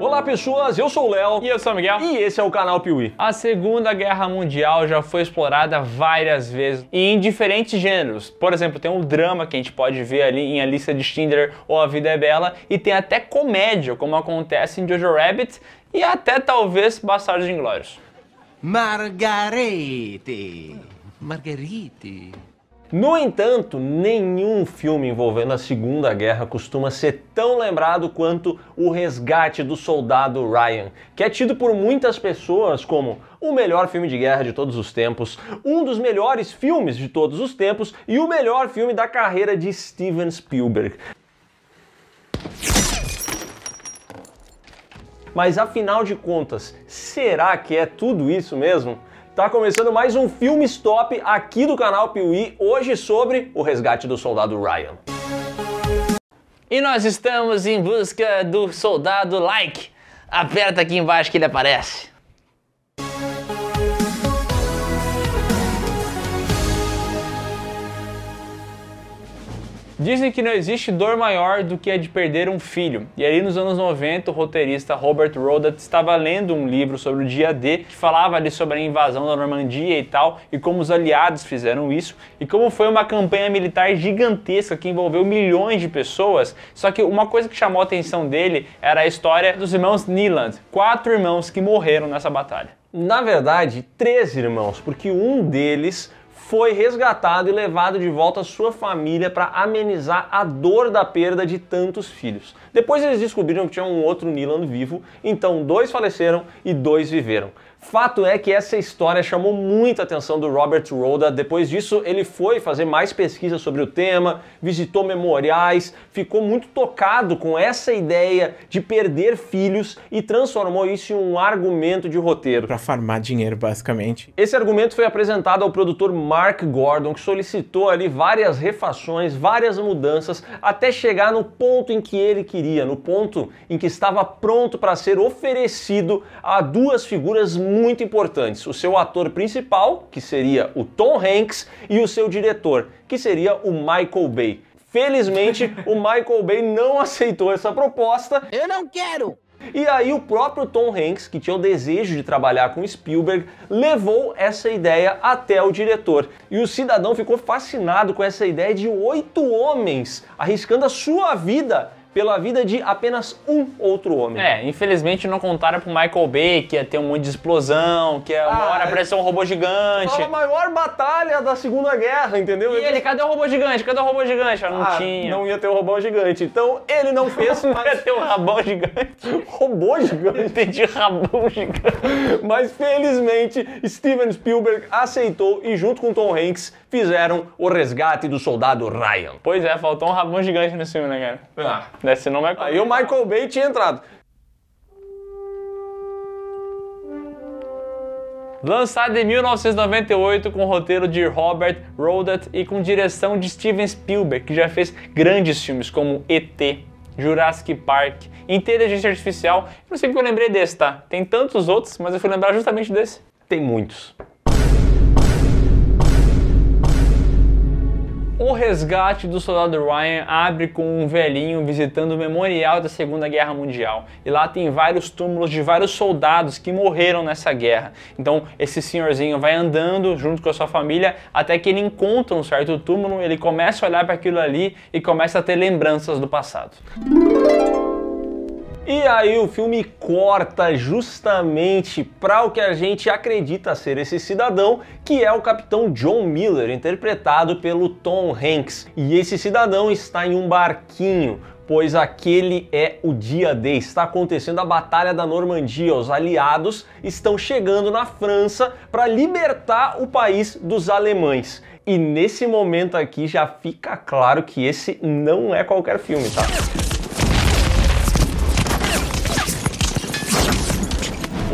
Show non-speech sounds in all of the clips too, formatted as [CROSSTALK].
Olá pessoas, eu sou o Léo. E eu sou o Miguel. E esse é o canal Piuí. A Segunda Guerra Mundial já foi explorada várias vezes e em diferentes gêneros. Por exemplo, tem um drama que a gente pode ver ali em A Lista de Schindler ou oh, A Vida é Bela e tem até comédia, como acontece em Jojo Rabbit e até talvez Bastardos Inglórios. Margarete. Margarete. No entanto, nenhum filme envolvendo a Segunda Guerra costuma ser tão lembrado quanto O Resgate do Soldado Ryan, que é tido por muitas pessoas como o melhor filme de guerra de todos os tempos, um dos melhores filmes de todos os tempos e o melhor filme da carreira de Steven Spielberg. Mas afinal de contas, será que é tudo isso mesmo? Tá começando mais um filme stop aqui do canal Piuí, hoje sobre o resgate do soldado Ryan. E nós estamos em busca do soldado Like. Aperta aqui embaixo que ele aparece. Dizem que não existe dor maior do que a de perder um filho. E aí nos anos 90, o roteirista Robert Rodat estava lendo um livro sobre o dia D, que falava ali sobre a invasão da Normandia e tal, e como os aliados fizeram isso, e como foi uma campanha militar gigantesca que envolveu milhões de pessoas. Só que uma coisa que chamou a atenção dele era a história dos irmãos Neeland, quatro irmãos que morreram nessa batalha. Na verdade, três irmãos, porque um deles foi resgatado e levado de volta à sua família para amenizar a dor da perda de tantos filhos. Depois eles descobriram que tinha um outro Nilan vivo, então dois faleceram e dois viveram. Fato é que essa história chamou muita atenção do Robert Rhoda. Depois disso, ele foi fazer mais pesquisas sobre o tema, visitou memoriais, ficou muito tocado com essa ideia de perder filhos e transformou isso em um argumento de roteiro. Para farmar dinheiro, basicamente. Esse argumento foi apresentado ao produtor Mark Gordon, que solicitou ali várias refações, várias mudanças, até chegar no ponto em que ele queria, no ponto em que estava pronto para ser oferecido a duas figuras muito muito importantes: o seu ator principal, que seria o Tom Hanks, e o seu diretor, que seria o Michael Bay. Felizmente, [LAUGHS] o Michael Bay não aceitou essa proposta. Eu não quero! E aí o próprio Tom Hanks, que tinha o desejo de trabalhar com Spielberg, levou essa ideia até o diretor. E o cidadão ficou fascinado com essa ideia de oito homens arriscando a sua vida pela vida de apenas um outro homem. É, infelizmente não contaram pro Michael Bay que ia ter um monte de explosão, que ia uma ah, hora é. aparecer um robô gigante. A maior batalha da Segunda Guerra, entendeu? E ele, ele cadê o robô gigante? Cadê o robô gigante? Ah, não ah, tinha. Não ia ter o um robô gigante. Então ele não [LAUGHS] fez. Não mas... ia ter um rabão gigante. robô gigante? Entendi, rabão gigante. mas felizmente Steven Spielberg aceitou e junto com Tom Hanks fizeram o resgate do soldado Ryan. Pois é, faltou um rabão gigante nesse filme, né, cara? Ah. Né? É Aí o Michael Bay tinha entrado. Lançado em 1998 com o roteiro de Robert Rodat e com direção de Steven Spielberg, que já fez grandes filmes como ET, Jurassic Park, Inteligência Artificial. Eu não sei porque eu lembrei desse, tá? Tem tantos outros, mas eu fui lembrar justamente desse. Tem muitos. O resgate do soldado Ryan abre com um velhinho visitando o memorial da Segunda Guerra Mundial. E lá tem vários túmulos de vários soldados que morreram nessa guerra. Então esse senhorzinho vai andando junto com a sua família até que ele encontra um certo túmulo, ele começa a olhar para aquilo ali e começa a ter lembranças do passado. E aí o filme corta justamente para o que a gente acredita ser esse cidadão, que é o capitão John Miller, interpretado pelo Tom Hanks. E esse cidadão está em um barquinho, pois aquele é o dia D. Está acontecendo a Batalha da Normandia. Os aliados estão chegando na França para libertar o país dos alemães. E nesse momento aqui já fica claro que esse não é qualquer filme, tá?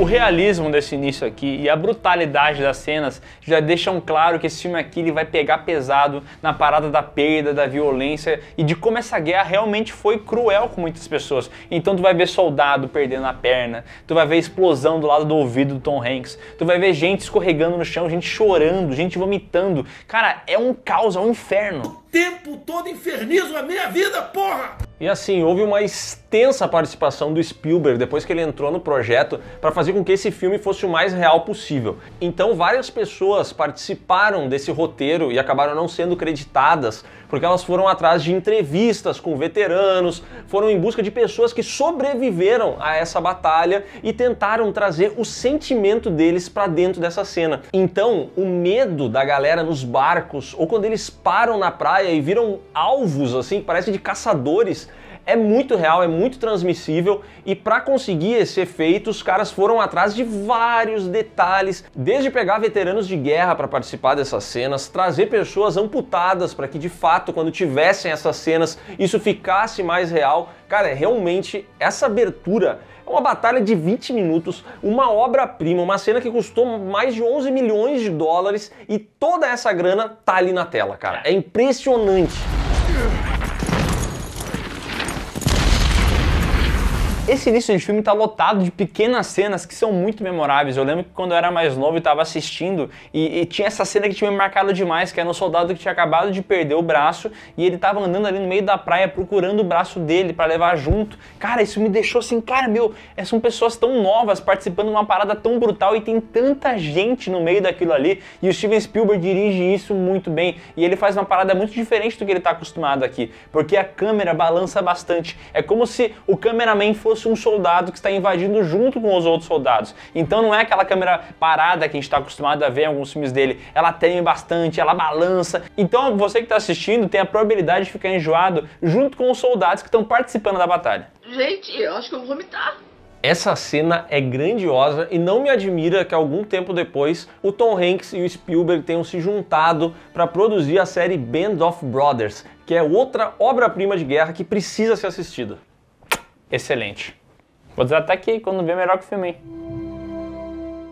O realismo desse início aqui e a brutalidade das cenas já deixam claro que esse filme aqui ele vai pegar pesado na parada da perda, da violência e de como essa guerra realmente foi cruel com muitas pessoas. Então tu vai ver soldado perdendo a perna, tu vai ver explosão do lado do ouvido do Tom Hanks, tu vai ver gente escorregando no chão, gente chorando, gente vomitando. Cara, é um caos, é um inferno. O tempo todo infernizo a minha vida, porra! E assim, houve uma extensa participação do Spielberg depois que ele entrou no projeto para fazer com que esse filme fosse o mais real possível. Então, várias pessoas participaram desse roteiro e acabaram não sendo creditadas porque elas foram atrás de entrevistas com veteranos, foram em busca de pessoas que sobreviveram a essa batalha e tentaram trazer o sentimento deles para dentro dessa cena. Então, o medo da galera nos barcos ou quando eles param na praia e viram alvos assim, que parece de caçadores, é muito real, é muito transmissível e para conseguir esse efeito, os caras foram atrás de vários detalhes, desde pegar veteranos de guerra para participar dessas cenas, trazer pessoas amputadas para que de fato quando tivessem essas cenas, isso ficasse mais real. Cara, é realmente essa abertura é uma batalha de 20 minutos, uma obra-prima, uma cena que custou mais de 11 milhões de dólares e toda essa grana tá ali na tela, cara. É, é impressionante. Esse início de filme tá lotado de pequenas cenas que são muito memoráveis. Eu lembro que quando eu era mais novo e estava assistindo, e, e, tinha essa cena que tinha me marcado demais, que era um soldado que tinha acabado de perder o braço e ele estava andando ali no meio da praia procurando o braço dele para levar junto. Cara, isso me deixou assim, cara, meu, é, são pessoas tão novas participando de uma parada tão brutal e tem tanta gente no meio daquilo ali. E o Steven Spielberg dirige isso muito bem. E ele faz uma parada muito diferente do que ele está acostumado aqui, porque a câmera balança bastante. É como se o cameraman fosse fosse um soldado que está invadindo junto com os outros soldados. Então não é aquela câmera parada que a gente está acostumado a ver em alguns filmes dele. Ela treme bastante, ela balança. Então você que está assistindo tem a probabilidade de ficar enjoado junto com os soldados que estão participando da batalha. Gente, eu acho que eu vou vomitar. Essa cena é grandiosa e não me admira que algum tempo depois o Tom Hanks e o Spielberg tenham se juntado para produzir a série Band of Brothers, que é outra obra-prima de guerra que precisa ser assistida excelente. Vou dizer até que quando vê, é melhor que o filme, hein?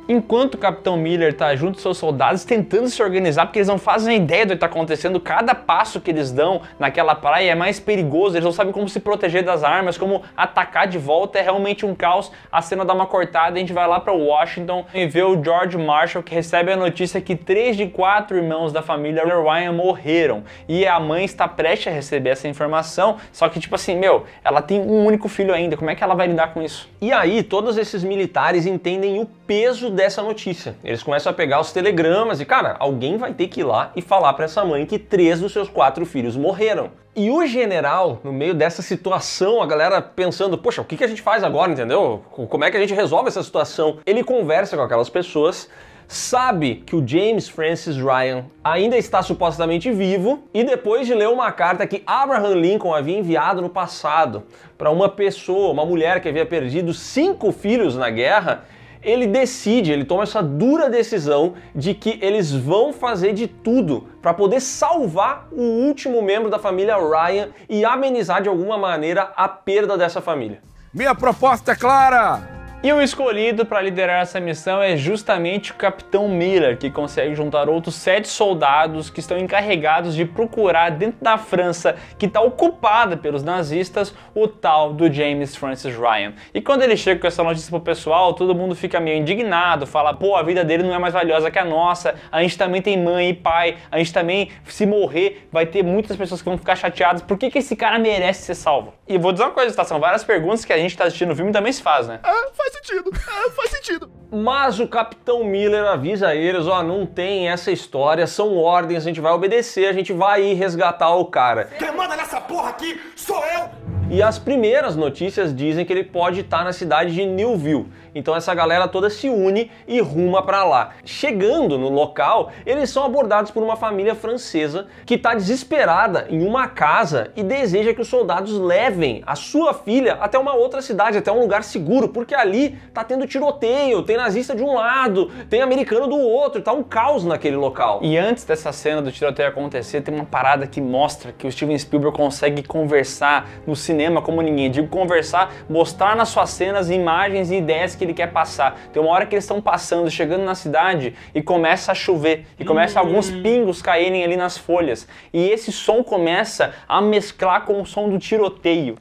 enquanto o Capitão Miller tá junto com seus soldados tentando se organizar, porque eles não fazem ideia do que tá acontecendo, cada passo que eles dão naquela praia é mais perigoso, eles não sabem como se proteger das armas, como atacar de volta, é realmente um caos. A cena dá uma cortada, a gente vai lá para Washington e vê o George Marshall que recebe a notícia que três de quatro irmãos da família Ryan morreram e a mãe está prestes a receber essa informação, só que tipo assim, meu, ela tem um único filho ainda, como é que ela vai lidar com isso? E aí, todos esses militares entendem o peso dessa notícia. Eles começam a pegar os telegramas e, cara, alguém vai ter que ir lá e falar para essa mãe que três dos seus quatro filhos morreram. E o general, no meio dessa situação, a galera pensando, poxa, o que, que a gente faz agora, entendeu? Como é que a gente resolve essa situação? Ele conversa com aquelas pessoas sabe que o James Francis Ryan ainda está supostamente vivo e depois de ler uma carta que Abraham Lincoln havia enviado no passado para uma pessoa, uma mulher que havia perdido cinco filhos na guerra, ele decide, ele toma essa dura decisão de que eles vão fazer de tudo para poder salvar o último membro da família Ryan e amenizar de alguma maneira a perda dessa família. Minha proposta é clara! E o escolhido para liderar essa missão é justamente o Capitão Miller, que consegue juntar outros sete soldados que estão encarregados de procurar dentro da França, que está ocupada pelos nazistas, o tal do James Francis Ryan. E quando ele chega com essa notícia pro pessoal, todo mundo fica meio indignado, fala, pô, a vida dele não é mais valiosa que a nossa, a gente também tem mãe e pai, a gente também, se morrer, vai ter muitas pessoas que vão ficar chateadas, por que, que esse cara merece ser salvo? E vou dizer uma coisa, tá? são várias perguntas que a gente tá assistindo no filme também se faz, né? Ah, faz faz sentido, é, faz sentido. Mas o Capitão Miller avisa eles, ó, não tem essa história, são ordens, a gente vai obedecer, a gente vai ir resgatar o cara. Quem manda nessa porra aqui sou eu! E as primeiras notícias dizem que ele pode estar na cidade de Newville. Então essa galera toda se une e ruma para lá. Chegando no local, eles são abordados por uma família francesa que está desesperada em uma casa e deseja que os soldados levem a sua filha até uma outra cidade, até um lugar seguro, porque ali tá tendo tiroteio, tem nazista de um lado, tem americano do outro, tá um caos naquele local. E antes dessa cena do tiroteio acontecer, tem uma parada que mostra que o Steven Spielberg consegue conversar no cinema como ninguém. Digo conversar, mostrar nas suas cenas imagens e ideias que ele quer passar. Tem uma hora que eles estão passando, chegando na cidade e começa a chover e começa uhum. alguns pingos caírem ali nas folhas. E esse som começa a mesclar com o som do tiroteio.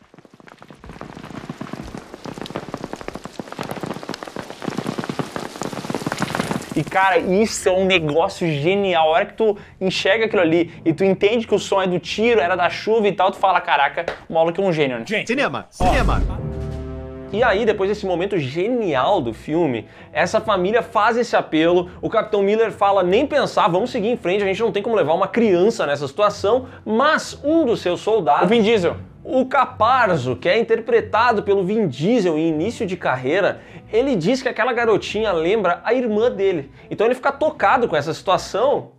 E cara, isso é um negócio genial. A hora que tu enxerga aquilo ali e tu entende que o som é do tiro, era da chuva e tal, tu fala, caraca, o maluco é um gênio, né? Gente, cinema, cinema. E aí, depois desse momento genial do filme, essa família faz esse apelo, o Capitão Miller fala nem pensar, vamos seguir em frente, a gente não tem como levar uma criança nessa situação, mas um dos seus soldados... O Vin Diesel. O Caparzo, que é interpretado pelo Vin Diesel em início de carreira, ele diz que aquela garotinha lembra a irmã dele. Então ele fica tocado com essa situação.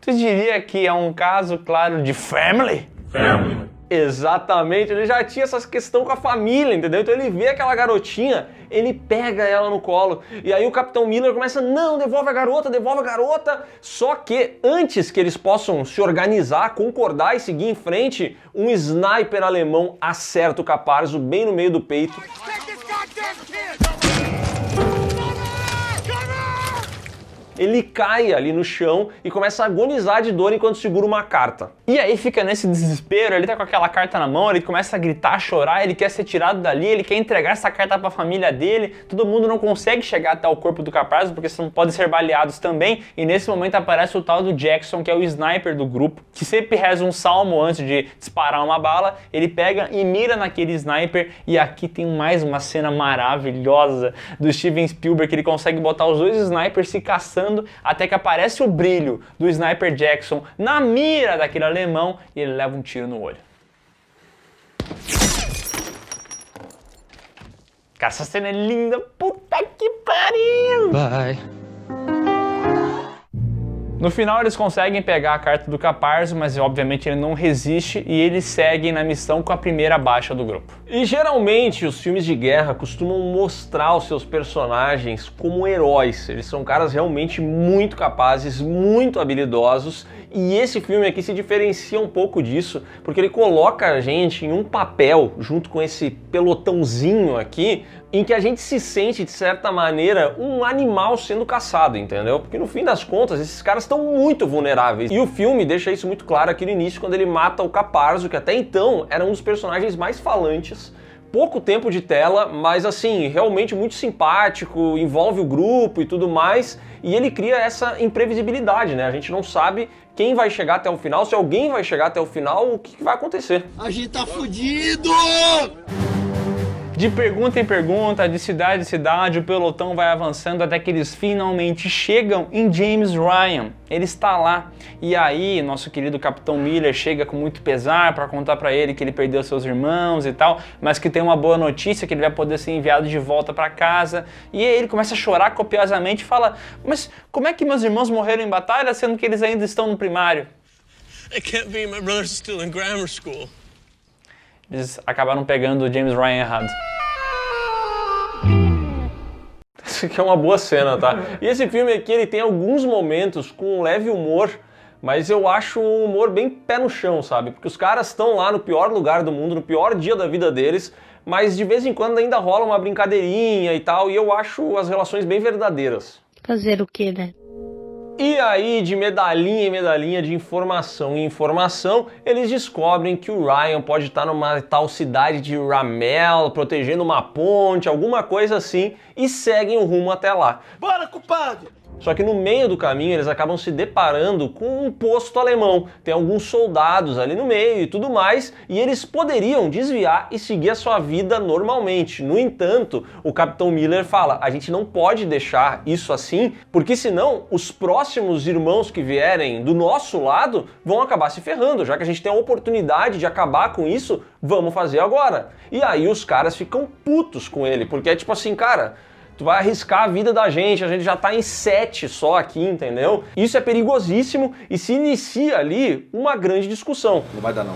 Tu diria que é um caso claro de family? Family. Exatamente, ele já tinha essa questão com a família, entendeu? Então ele vê aquela garotinha, ele pega ela no colo. E aí o Capitão Miller começa: não, devolve a garota, devolve a garota. Só que antes que eles possam se organizar, concordar e seguir em frente, um sniper alemão acerta o Caparzo bem no meio do peito. ele cai ali no chão e começa a agonizar de dor enquanto segura uma carta. E aí fica nesse desespero, ele tá com aquela carta na mão, ele começa a gritar, a chorar, ele quer ser tirado dali, ele quer entregar essa carta para a família dele. Todo mundo não consegue chegar até o corpo do capaz porque são podem ser baleados também. E nesse momento aparece o tal do Jackson, que é o sniper do grupo, que sempre reza um salmo antes de disparar uma bala. Ele pega e mira naquele sniper e aqui tem mais uma cena maravilhosa do Steven Spielberg que ele consegue botar os dois snipers se caçando até que aparece o brilho do sniper Jackson na mira daquele alemão e ele leva um tiro no olho. Cara, essa cena é linda. Puta que pariu! Bye. No final eles conseguem pegar a carta do Caparzo, mas obviamente ele não resiste e eles seguem na missão com a primeira baixa do grupo. E geralmente os filmes de guerra costumam mostrar os seus personagens como heróis. Eles são caras realmente muito capazes, muito habilidosos e esse filme aqui se diferencia um pouco disso, porque ele coloca a gente em um papel, junto com esse pelotãozinho aqui, em que a gente se sente, de certa maneira, um animal sendo caçado, entendeu? Porque no fim das contas, esses caras estão muito vulneráveis. E o filme deixa isso muito claro aqui no início, quando ele mata o Caparzo, que até então era um dos personagens mais falantes pouco tempo de tela, mas assim, realmente muito simpático, envolve o grupo e tudo mais, e ele cria essa imprevisibilidade, né? A gente não sabe quem vai chegar até o final, se alguém vai chegar até o final, o que, que vai acontecer. A gente tá fudido! De pergunta em pergunta, de cidade em cidade, o pelotão vai avançando até que eles finalmente chegam em James Ryan. Ele está lá. E aí, nosso querido Capitão Miller chega com muito pesar para contar para ele que ele perdeu seus irmãos e tal, mas que tem uma boa notícia que ele vai poder ser enviado de volta para casa. E aí ele começa a chorar copiosamente e fala: "Mas como é que meus irmãos morreram em batalha sendo que eles ainda estão no primário?" It can't be. My brother's still in grammar school eles acabaram pegando o James Ryan errado. Isso aqui é uma boa cena, tá? E esse filme aqui ele tem alguns momentos com um leve humor, mas eu acho um humor bem pé no chão, sabe? Porque os caras estão lá no pior lugar do mundo, no pior dia da vida deles, mas de vez em quando ainda rola uma brincadeirinha e tal, e eu acho as relações bem verdadeiras. Fazer o quê, né? E aí, de medalhinha em medalhinha, de informação em informação, eles descobrem que o Ryan pode estar numa tal cidade de Ramel, protegendo uma ponte, alguma coisa assim, e seguem o rumo até lá. Bora, culpado! Só que no meio do caminho eles acabam se deparando com um posto alemão. Tem alguns soldados ali no meio e tudo mais, e eles poderiam desviar e seguir a sua vida normalmente. No entanto, o capitão Miller fala: "A gente não pode deixar isso assim, porque senão os próximos irmãos que vierem do nosso lado vão acabar se ferrando, já que a gente tem a oportunidade de acabar com isso, vamos fazer agora". E aí os caras ficam putos com ele, porque é tipo assim, cara, Tu vai arriscar a vida da gente, a gente já tá em sete só aqui, entendeu? Isso é perigosíssimo e se inicia ali uma grande discussão. Não vai dar, não.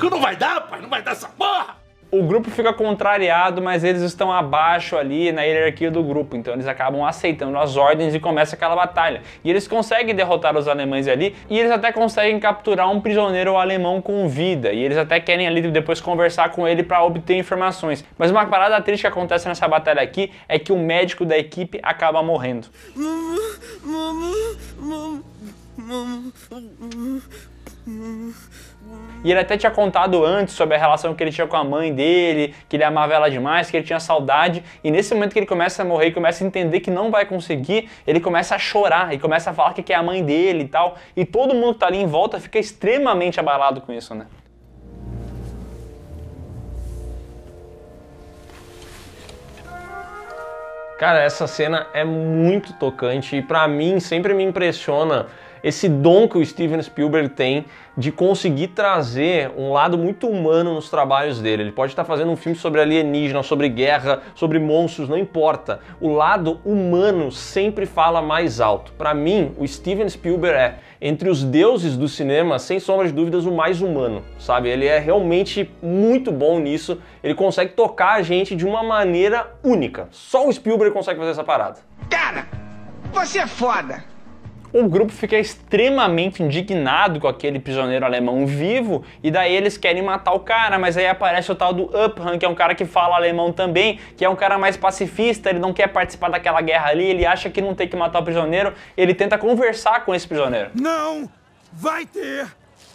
Que não vai dar, pai? Não vai dar essa porra! o grupo fica contrariado, mas eles estão abaixo ali na hierarquia do grupo, então eles acabam aceitando as ordens e começa aquela batalha. E eles conseguem derrotar os alemães ali e eles até conseguem capturar um prisioneiro alemão com vida. E eles até querem ali depois conversar com ele para obter informações. Mas uma parada triste que acontece nessa batalha aqui é que o médico da equipe acaba morrendo. [LAUGHS] E ele até tinha contado antes sobre a relação que ele tinha com a mãe dele, que ele amava ela demais, que ele tinha saudade. E nesse momento que ele começa a morrer, começa a entender que não vai conseguir, ele começa a chorar e começa a falar que é a mãe dele e tal. E todo mundo que tá ali em volta fica extremamente abalado com isso, né? Cara, essa cena é muito tocante e para mim sempre me impressiona esse dom que o Steven Spielberg tem de conseguir trazer um lado muito humano nos trabalhos dele. Ele pode estar fazendo um filme sobre alienígena, sobre guerra, sobre monstros, não importa. O lado humano sempre fala mais alto. Para mim, o Steven Spielberg é, entre os deuses do cinema, sem sombra de dúvidas, o mais humano, sabe? Ele é realmente muito bom nisso. Ele consegue tocar a gente de uma maneira única. Só o Spielberg consegue fazer essa parada. Cara, você é foda! O grupo fica extremamente indignado com aquele prisioneiro alemão vivo e daí eles querem matar o cara, mas aí aparece o tal do Uphan, que é um cara que fala alemão também, que é um cara mais pacifista, ele não quer participar daquela guerra ali, ele acha que não tem que matar o prisioneiro, ele tenta conversar com esse prisioneiro. Não! Vai ter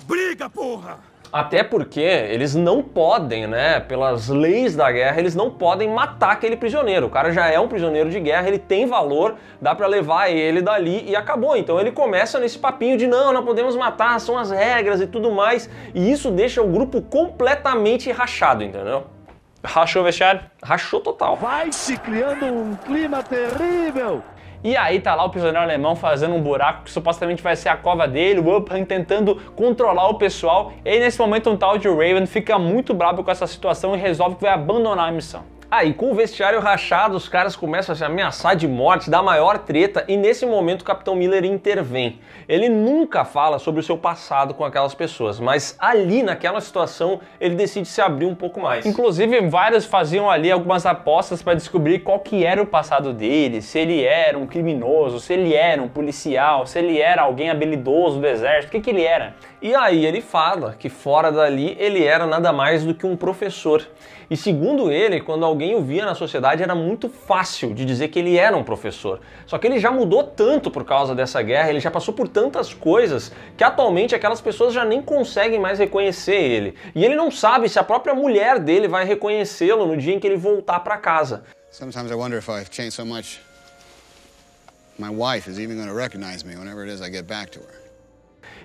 briga, porra! Até porque eles não podem, né? Pelas leis da guerra, eles não podem matar aquele prisioneiro. O cara já é um prisioneiro de guerra, ele tem valor, dá para levar ele dali e acabou. Então ele começa nesse papinho de não, não podemos matar, são as regras e tudo mais. E isso deixa o grupo completamente rachado, entendeu? Rachou vestiário? Rachou total. Vai se criando um clima terrível e aí tá lá o prisioneiro alemão fazendo um buraco que supostamente vai ser a cova dele, o Upham tentando controlar o pessoal. E nesse momento um tal de Raven fica muito bravo com essa situação e resolve que vai abandonar a missão. Ah, com o vestiário rachado, os caras começam a se ameaçar de morte, da maior treta, e nesse momento o Capitão Miller intervém. Ele nunca fala sobre o seu passado com aquelas pessoas, mas ali, naquela situação, ele decide se abrir um pouco mais. Inclusive, vários faziam ali algumas apostas para descobrir qual que era o passado dele, se ele era um criminoso, se ele era um policial, se ele era alguém habilidoso do exército, o que, que ele era. E aí ele fala que fora dali ele era nada mais do que um professor. E segundo ele, quando alguém o via na sociedade era muito fácil de dizer que ele era um professor. Só que ele já mudou tanto por causa dessa guerra, ele já passou por tantas coisas que atualmente aquelas pessoas já nem conseguem mais reconhecer ele. E ele não sabe se a própria mulher dele vai reconhecê-lo no dia em que ele voltar para casa. Sometimes I wonder if I've changed so much. My wife is even going to recognize me whenever it is I get back to her.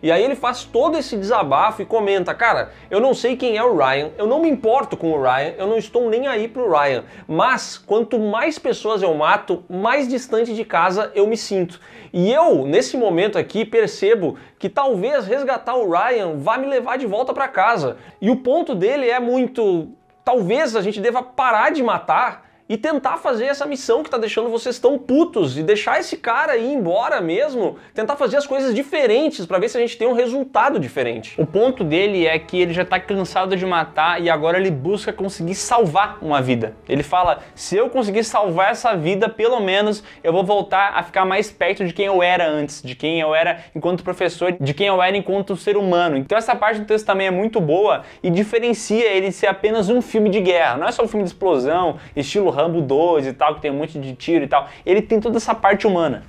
E aí ele faz todo esse desabafo e comenta: Cara, eu não sei quem é o Ryan, eu não me importo com o Ryan, eu não estou nem aí pro Ryan, mas quanto mais pessoas eu mato, mais distante de casa eu me sinto. E eu, nesse momento aqui, percebo que talvez resgatar o Ryan vá me levar de volta para casa. E o ponto dele é muito. Talvez a gente deva parar de matar e tentar fazer essa missão que tá deixando vocês tão putos e deixar esse cara ir embora mesmo, tentar fazer as coisas diferentes para ver se a gente tem um resultado diferente. O ponto dele é que ele já tá cansado de matar e agora ele busca conseguir salvar uma vida. Ele fala: "Se eu conseguir salvar essa vida, pelo menos eu vou voltar a ficar mais perto de quem eu era antes, de quem eu era enquanto professor, de quem eu era enquanto ser humano". Então essa parte do texto também é muito boa e diferencia ele de ser apenas um filme de guerra. Não é só um filme de explosão, estilo Rambo 2 e tal, que tem um monte de tiro e tal. Ele tem toda essa parte humana.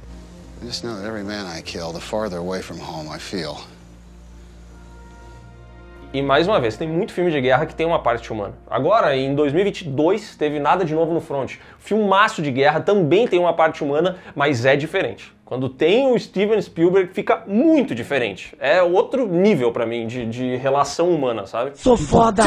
E mais uma vez, tem muito filme de guerra que tem uma parte humana. Agora, em 2022, teve Nada de Novo no Front. Filmaço de guerra também tem uma parte humana, mas é diferente. Quando tem o Steven Spielberg, fica muito diferente. É outro nível para mim de, de relação humana, sabe? Sou foda!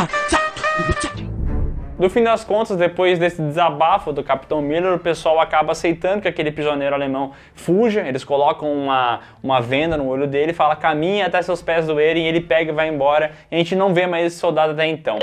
No fim das contas, depois desse desabafo do Capitão Miller, o pessoal acaba aceitando que aquele prisioneiro alemão fuja, eles colocam uma, uma venda no olho dele, fala caminha até seus pés doerem, ele pega e vai embora, e a gente não vê mais esse soldado até então.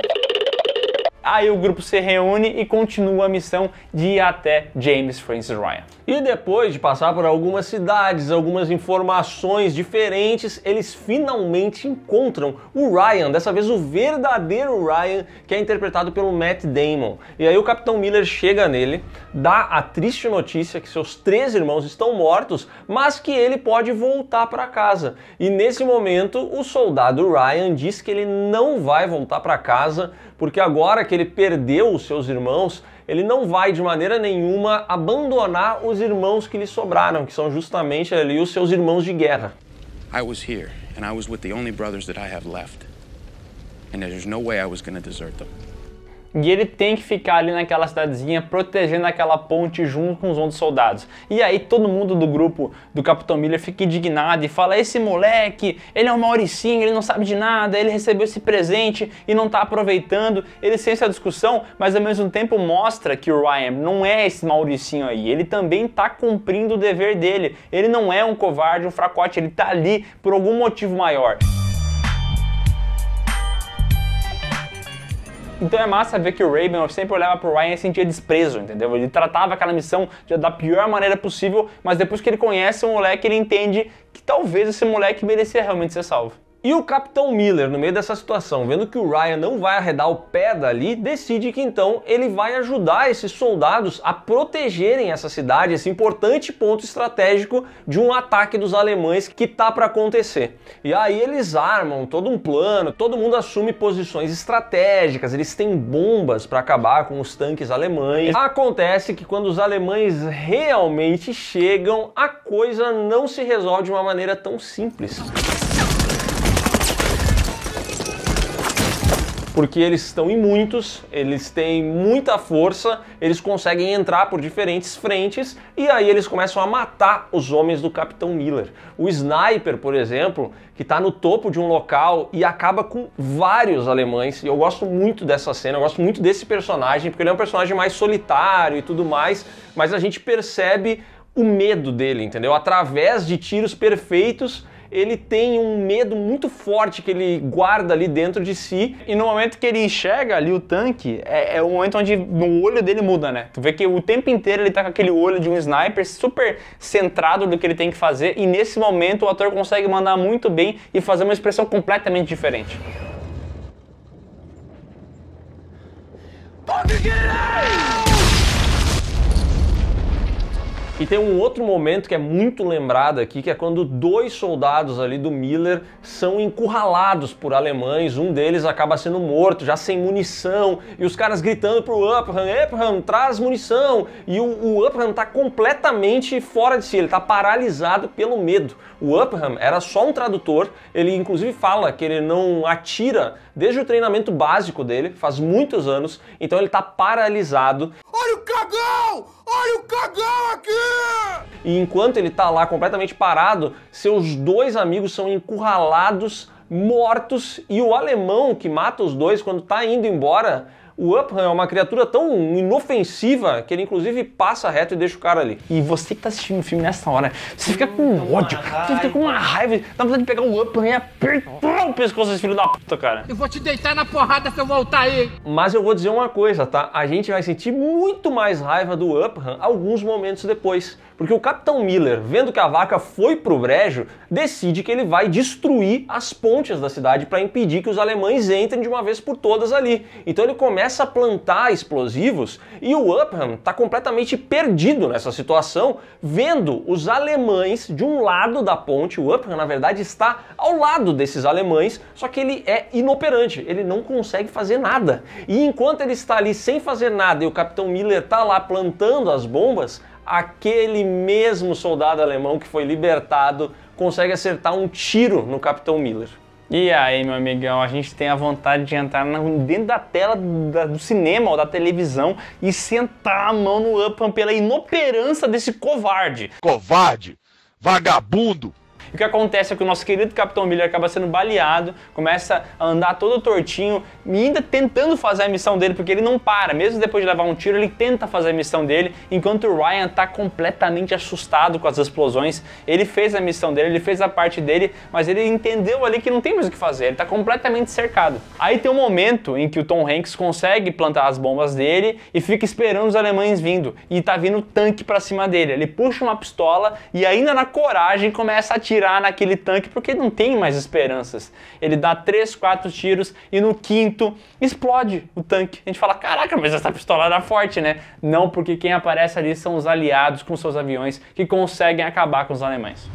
Aí o grupo se reúne e continua a missão de ir até James Francis Ryan. E depois de passar por algumas cidades, algumas informações diferentes, eles finalmente encontram o Ryan, dessa vez o verdadeiro Ryan, que é interpretado pelo Matt Damon. E aí o Capitão Miller chega nele, dá a triste notícia que seus três irmãos estão mortos, mas que ele pode voltar para casa. E nesse momento, o soldado Ryan diz que ele não vai voltar para casa porque agora que ele perdeu os seus irmãos, ele não vai de maneira nenhuma abandonar os irmãos que lhe sobraram, que são justamente ali os seus irmãos de guerra. I was here and I was with the only brothers that I have left. And there's no way I was going to desert them. E ele tem que ficar ali naquela cidadezinha protegendo aquela ponte junto com os outros soldados. E aí todo mundo do grupo do Capitão Miller fica indignado e fala: Esse moleque, ele é um mauricinho, ele não sabe de nada, ele recebeu esse presente e não tá aproveitando. Ele sente a discussão, mas ao mesmo tempo mostra que o Ryan não é esse mauricinho aí. Ele também tá cumprindo o dever dele. Ele não é um covarde, um fracote, ele tá ali por algum motivo maior. Então é massa ver que o Raven sempre olhava pro Ryan e sentia desprezo, entendeu? Ele tratava aquela missão da pior maneira possível, mas depois que ele conhece o moleque, ele entende que talvez esse moleque merecia realmente ser salvo. E o Capitão Miller, no meio dessa situação, vendo que o Ryan não vai arredar o pé dali, decide que então ele vai ajudar esses soldados a protegerem essa cidade, esse importante ponto estratégico de um ataque dos alemães que tá para acontecer. E aí eles armam todo um plano, todo mundo assume posições estratégicas, eles têm bombas para acabar com os tanques alemães. Acontece que quando os alemães realmente chegam, a coisa não se resolve de uma maneira tão simples. porque eles estão em muitos, eles têm muita força, eles conseguem entrar por diferentes frentes e aí eles começam a matar os homens do Capitão Miller. O sniper, por exemplo, que está no topo de um local e acaba com vários alemães. E eu gosto muito dessa cena, eu gosto muito desse personagem, porque ele é um personagem mais solitário e tudo mais, mas a gente percebe o medo dele, entendeu? Através de tiros perfeitos ele tem um medo muito forte que ele guarda ali dentro de si. E no momento que ele enxerga ali o tanque, é, é o momento onde o olho dele muda, né? Tu vê que o tempo inteiro ele tá com aquele olho de um sniper super centrado no que ele tem que fazer. E nesse momento o ator consegue mandar muito bem e fazer uma expressão completamente diferente. Fucking get out! E tem um outro momento que é muito lembrado aqui, que é quando dois soldados ali do Miller são encurralados por alemães, um deles acaba sendo morto, já sem munição, e os caras gritando pro Upham, Upham, traz munição! E o, o Upham tá completamente fora de si, ele tá paralisado pelo medo. O Upham era só um tradutor, ele inclusive fala que ele não atira desde o treinamento básico dele, faz muitos anos, então ele tá paralisado. Oh! Olha o cagão! Olha o cagão aqui! E enquanto ele tá lá completamente parado, seus dois amigos são encurralados, mortos, e o alemão que mata os dois quando tá indo embora o Upham é uma criatura tão inofensiva que ele inclusive passa reto e deixa o cara ali. E você que tá assistindo o filme nessa hora, você fica com ódio, você fica com uma raiva, dá vontade de pegar o Upham e apertar o pescoço desse filho da puta, cara. Eu vou te deitar na porrada se eu voltar aí. Mas eu vou dizer uma coisa, tá? A gente vai sentir muito mais raiva do Upham alguns momentos depois. Porque o Capitão Miller, vendo que a vaca foi pro brejo, decide que ele vai destruir as pontes da cidade para impedir que os alemães entrem de uma vez por todas ali. Então ele começa começa a plantar explosivos e o Upham está completamente perdido nessa situação, vendo os alemães de um lado da ponte. O Upham, na verdade, está ao lado desses alemães, só que ele é inoperante, ele não consegue fazer nada. E enquanto ele está ali sem fazer nada e o capitão Miller está lá plantando as bombas, aquele mesmo soldado alemão que foi libertado consegue acertar um tiro no capitão Miller. E aí, meu amigão, a gente tem a vontade de entrar dentro da tela do cinema ou da televisão e sentar a mão no Upham pela inoperância desse covarde. Covarde! Vagabundo! O que acontece é que o nosso querido Capitão Miller acaba sendo baleado, começa a andar todo tortinho, e ainda tentando fazer a missão dele, porque ele não para. Mesmo depois de levar um tiro, ele tenta fazer a missão dele, enquanto o Ryan tá completamente assustado com as explosões. Ele fez a missão dele, ele fez a parte dele, mas ele entendeu ali que não tem mais o que fazer, ele tá completamente cercado. Aí tem um momento em que o Tom Hanks consegue plantar as bombas dele e fica esperando os alemães vindo, e tá vindo tanque para cima dele. Ele puxa uma pistola e ainda na coragem começa a atirar atirar naquele tanque porque não tem mais esperanças. Ele dá 3, 4 tiros e no quinto explode o tanque. A gente fala: caraca, mas essa pistola era forte, né? Não, porque quem aparece ali são os aliados com seus aviões que conseguem acabar com os alemães.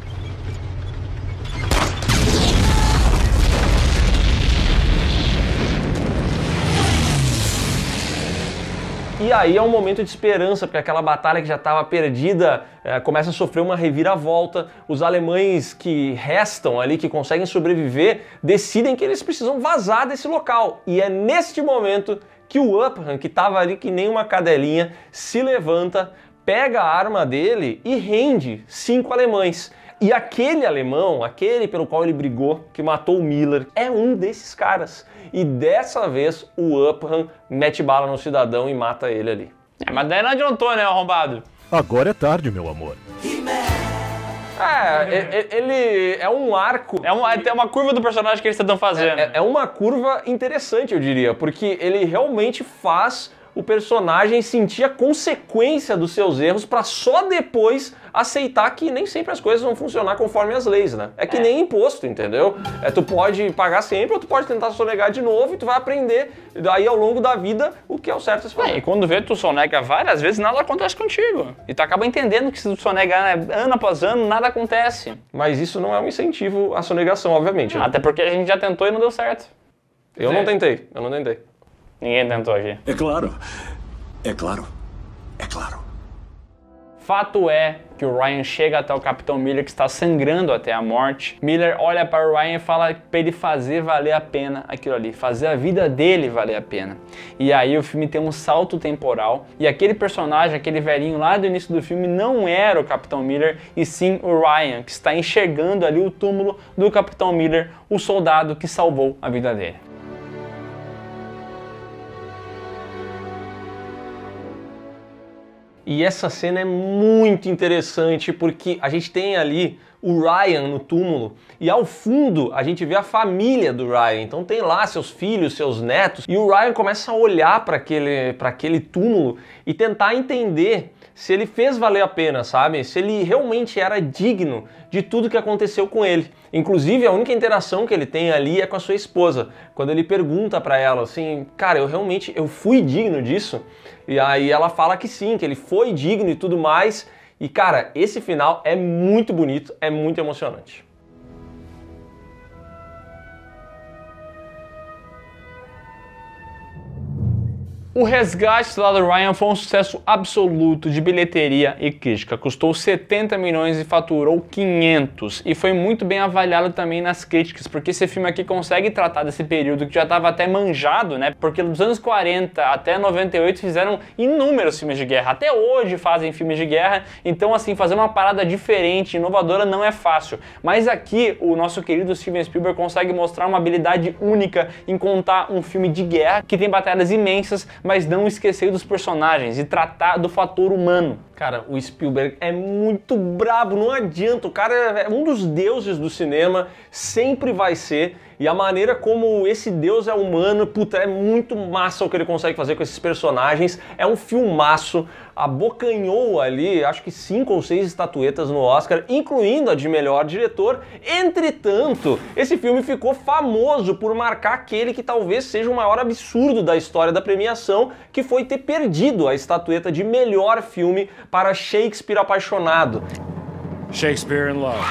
E aí é um momento de esperança, porque aquela batalha que já estava perdida é, começa a sofrer uma reviravolta. Os alemães que restam ali, que conseguem sobreviver, decidem que eles precisam vazar desse local. E é neste momento que o Upham, que estava ali que nem uma cadelinha, se levanta, pega a arma dele e rende cinco alemães. E aquele alemão, aquele pelo qual ele brigou, que matou o Miller, é um desses caras. E dessa vez o Upham mete bala no cidadão e mata ele ali. É, mas daí não adiantou, né, arrombado? Agora é tarde, meu amor. É, ele é um arco. É, um, é uma curva do personagem que eles estão fazendo. É, né? é, é uma curva interessante, eu diria, porque ele realmente faz o personagem sentir a consequência dos seus erros para só depois aceitar que nem sempre as coisas vão funcionar conforme as leis, né? É que é. nem imposto, entendeu? É, tu pode pagar sempre ou tu pode tentar sonegar de novo e tu vai aprender daí ao longo da vida o que é o certo a se fazer. É, e quando vê tu sonega várias vezes, nada acontece contigo. E tu acaba entendendo que se tu sonegar né, ano após ano, nada acontece. Mas isso não é um incentivo à sonegação, obviamente. Não, né? Até porque a gente já tentou e não deu certo. Eu não tentei, eu não tentei. Ninguém é tentou aqui. É claro. É claro. É claro. Fato é que o Ryan chega até o Capitão Miller que está sangrando até a morte. Miller olha para o Ryan e fala para ele fazer valer a pena aquilo ali, fazer a vida dele valer a pena. E aí o filme tem um salto temporal e aquele personagem, aquele velhinho lá do início do filme não era o Capitão Miller e sim o Ryan que está enxergando ali o túmulo do Capitão Miller, o soldado que salvou a vida dele. E essa cena é muito interessante porque a gente tem ali o Ryan no túmulo e ao fundo a gente vê a família do Ryan. Então tem lá seus filhos, seus netos e o Ryan começa a olhar para aquele para aquele túmulo e tentar entender se ele fez valer a pena, sabe? Se ele realmente era digno de tudo que aconteceu com ele. Inclusive, a única interação que ele tem ali é com a sua esposa. Quando ele pergunta para ela assim: "Cara, eu realmente eu fui digno disso?" E aí ela fala que sim, que ele foi digno e tudo mais. E cara, esse final é muito bonito, é muito emocionante. O resgate do lado Ryan foi um sucesso absoluto de bilheteria e crítica. Custou 70 milhões e faturou 500. E foi muito bem avaliado também nas críticas, porque esse filme aqui consegue tratar desse período que já estava até manjado, né? Porque dos anos 40 até 98 fizeram inúmeros filmes de guerra. Até hoje fazem filmes de guerra. Então, assim, fazer uma parada diferente, inovadora, não é fácil. Mas aqui o nosso querido Steven Spielberg consegue mostrar uma habilidade única em contar um filme de guerra que tem batalhas imensas mas não esquecer dos personagens e tratar do fator humano. Cara, o Spielberg é muito brabo, não adianta. O cara é um dos deuses do cinema, sempre vai ser. E a maneira como esse deus é humano, puta, é muito massa o que ele consegue fazer com esses personagens. É um filmaço. Abocanhou ali, acho que cinco ou seis estatuetas no Oscar, incluindo a de melhor diretor. Entretanto, esse filme ficou famoso por marcar aquele que talvez seja o maior absurdo da história da premiação, que foi ter perdido a estatueta de melhor filme para Shakespeare apaixonado. Shakespeare in Love.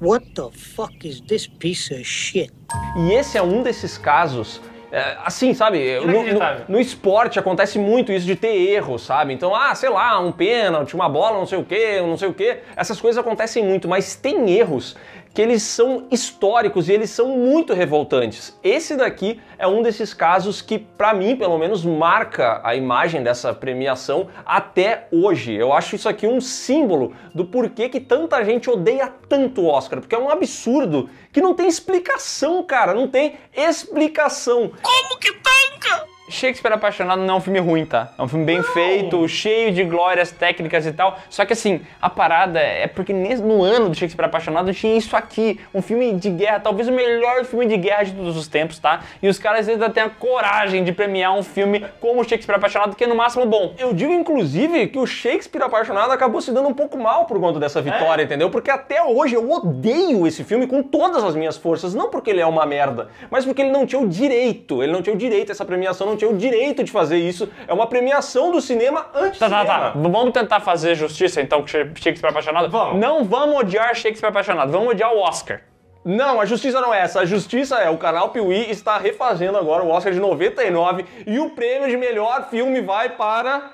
What the fuck is this piece of shit? E esse é um desses casos é, assim, sabe? No, no, no, esporte acontece muito isso de ter erro, sabe? Então, ah, sei lá, um pênalti, uma bola, não sei o quê, não sei o quê. Essas coisas acontecem muito, mas tem erros que eles são históricos e eles são muito revoltantes. Esse daqui é um desses casos que, para mim, pelo menos, marca a imagem dessa premiação até hoje. Eu acho isso aqui um símbolo do porquê que tanta gente odeia tanto o Oscar, porque é um absurdo que não tem explicação, cara, não tem explicação. Como que tanca? Shakespeare é Apaixonado não é um filme ruim, tá? É um filme bem não. feito, cheio de glórias técnicas e tal. Só que assim, a parada é porque no ano do Shakespeare é Apaixonado tinha isso aqui, um filme de guerra, talvez o melhor filme de guerra de todos os tempos, tá? E os caras ainda têm a coragem de premiar um filme como Shakespeare é Apaixonado, que é no máximo bom. Eu digo, inclusive, que o Shakespeare Apaixonado acabou se dando um pouco mal por conta dessa vitória, é. entendeu? Porque até hoje eu odeio esse filme com todas as minhas forças, não porque ele é uma merda, mas porque ele não tinha o direito, ele não tinha o direito, essa premiação não não tinha o direito de fazer isso. É uma premiação do cinema antes Tá, tá, tá. Vamos tentar fazer justiça então com Shakespeare Apaixonado? Vamos. Não vamos odiar Shakespeare Apaixonado, vamos odiar o Oscar. Não, a justiça não é essa. A justiça é o canal Piuí está refazendo agora o Oscar de 99 e o prêmio de melhor filme vai para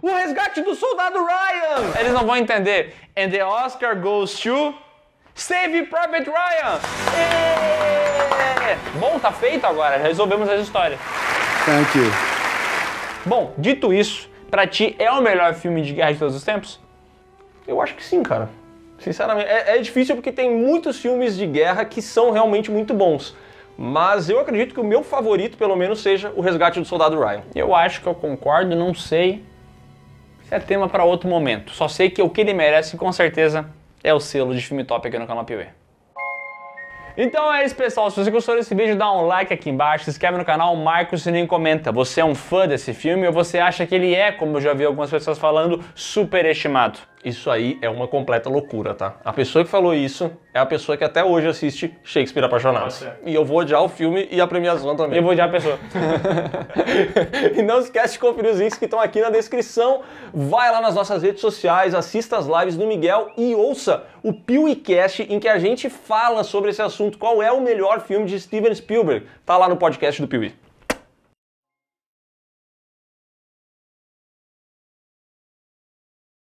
O Resgate do Soldado Ryan. Eles não vão entender. And the Oscar goes to Save Private Ryan. Yeah! Bom, tá feito agora. Resolvemos essa história. Thank you. Bom, dito isso, pra ti é o melhor filme de guerra de todos os tempos? Eu acho que sim, cara. Sinceramente, é, é difícil porque tem muitos filmes de guerra que são realmente muito bons. Mas eu acredito que o meu favorito, pelo menos, seja O Resgate do Soldado Ryan. Eu acho que eu concordo, não sei. Isso é tema para outro momento. Só sei que o que ele merece, com certeza, é o selo de filme top aqui no canal Piuê. Então é isso, pessoal. Se você gostou desse vídeo, dá um like aqui embaixo, se inscreve no canal, marca o sininho e comenta. Você é um fã desse filme ou você acha que ele é, como eu já vi algumas pessoas falando, superestimado? Isso aí é uma completa loucura, tá? A pessoa que falou isso é a pessoa que até hoje assiste Shakespeare Apaixonados. E eu vou odiar o filme e a premiação também. Eu vou odiar a pessoa. [LAUGHS] e não esquece de conferir os links que estão aqui na descrição. Vai lá nas nossas redes sociais, assista as lives do Miguel e ouça o PewCast em que a gente fala sobre esse assunto. Qual é o melhor filme de Steven Spielberg? Tá lá no podcast do Pewie.